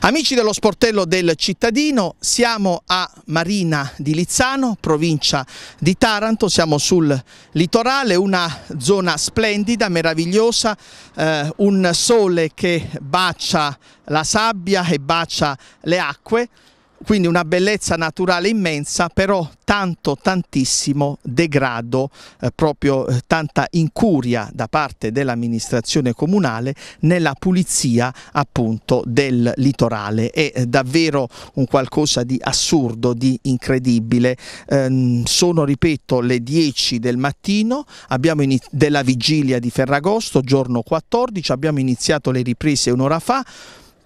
Amici dello sportello del cittadino, siamo a Marina di Lizzano, provincia di Taranto, siamo sul litorale, una zona splendida, meravigliosa, eh, un sole che bacia la sabbia e bacia le acque quindi una bellezza naturale immensa però tanto tantissimo degrado eh, proprio eh, tanta incuria da parte dell'amministrazione comunale nella pulizia appunto del litorale è eh, davvero un qualcosa di assurdo di incredibile ehm, sono ripeto le 10 del mattino abbiamo della vigilia di Ferragosto giorno 14 abbiamo iniziato le riprese un'ora fa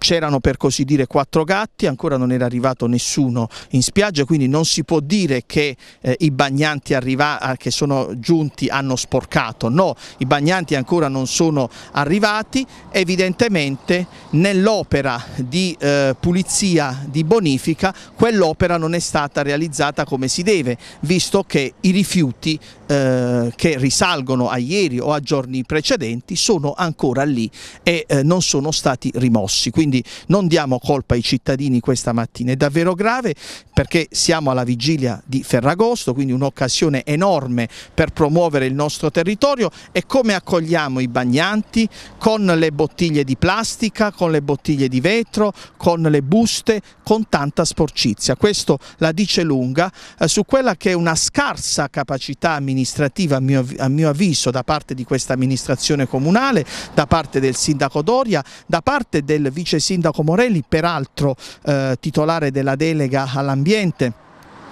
c'erano per così dire quattro gatti, ancora non era arrivato nessuno in spiaggia, quindi non si può dire che eh, i bagnanti ah, che sono giunti hanno sporcato, no, i bagnanti ancora non sono arrivati, evidentemente nell'opera di eh, pulizia, di bonifica, quell'opera non è stata realizzata come si deve, visto che i rifiuti eh, che risalgono a ieri o a giorni precedenti sono ancora lì e eh, non sono stati rimossi. Quindi quindi non diamo colpa ai cittadini questa mattina, è davvero grave perché siamo alla vigilia di Ferragosto, quindi un'occasione enorme per promuovere il nostro territorio e come accogliamo i bagnanti con le bottiglie di plastica, con le bottiglie di vetro, con le buste, con tanta sporcizia. Questo la dice lunga eh, su quella che è una scarsa capacità amministrativa a mio, a mio avviso da parte di questa amministrazione comunale, da parte del sindaco Doria, da parte del vice vice sindaco Morelli, peraltro eh, titolare della delega all'ambiente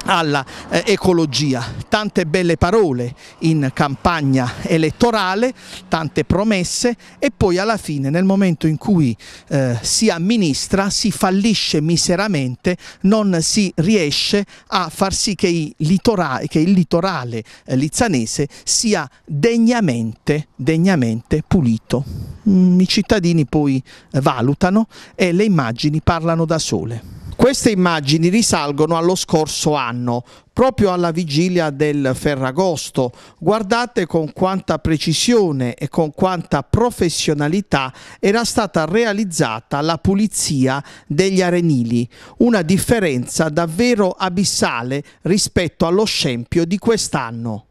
alla eh, ecologia. Tante belle parole in campagna elettorale, tante promesse e poi alla fine nel momento in cui eh, si amministra si fallisce miseramente, non si riesce a far sì che, il litorale, che il litorale eh, lizzanese sia degnamente, degnamente pulito mh, mm, i cittadini poi eh, valutano e le immagini parlano da sole. Queste immagini risalgono allo scorso anno, proprio alla vigilia del Ferragosto. Guardate con quanta precisione e con quanta professionalità era stata realizzata la pulizia degli arenili, una differenza davvero abissale rispetto allo scempio di quest'anno.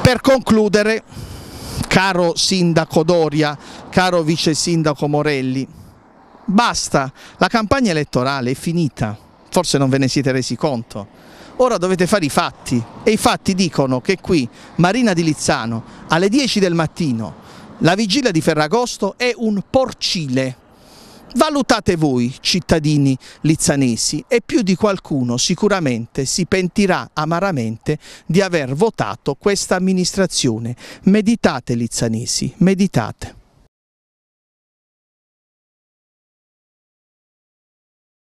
Per concludere, caro sindaco Doria, caro vice sindaco Morelli. Basta, la campagna elettorale è finita, forse non ve ne siete resi conto. Ora dovete fare i fatti e i fatti dicono che qui Marina di Lizzano alle 10 del mattino, la vigilia di Ferragosto, è un porcile. Valutate voi, cittadini lizzanesi, e più di qualcuno sicuramente si pentirà amaramente di aver votato questa amministrazione. Meditate lizzanesi, meditate.